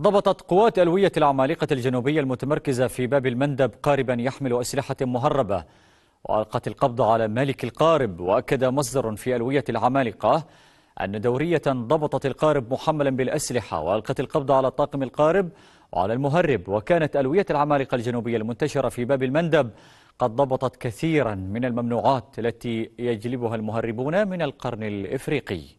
ضبطت قوات ألوية العمالقة الجنوبية المتمركزة في باب المندب قاربا يحمل أسلحة مهربة وألقت القبض على مالك القارب وأكد مصدر في ألوية العمالقة أن دورية ضبطت القارب محملا بالأسلحة وألقت القبض على طاقم القارب وعلى المهرب وكانت ألوية العمالقة الجنوبية المنتشرة في باب المندب قد ضبطت كثيرا من الممنوعات التي يجلبها المهربون من القرن الإفريقي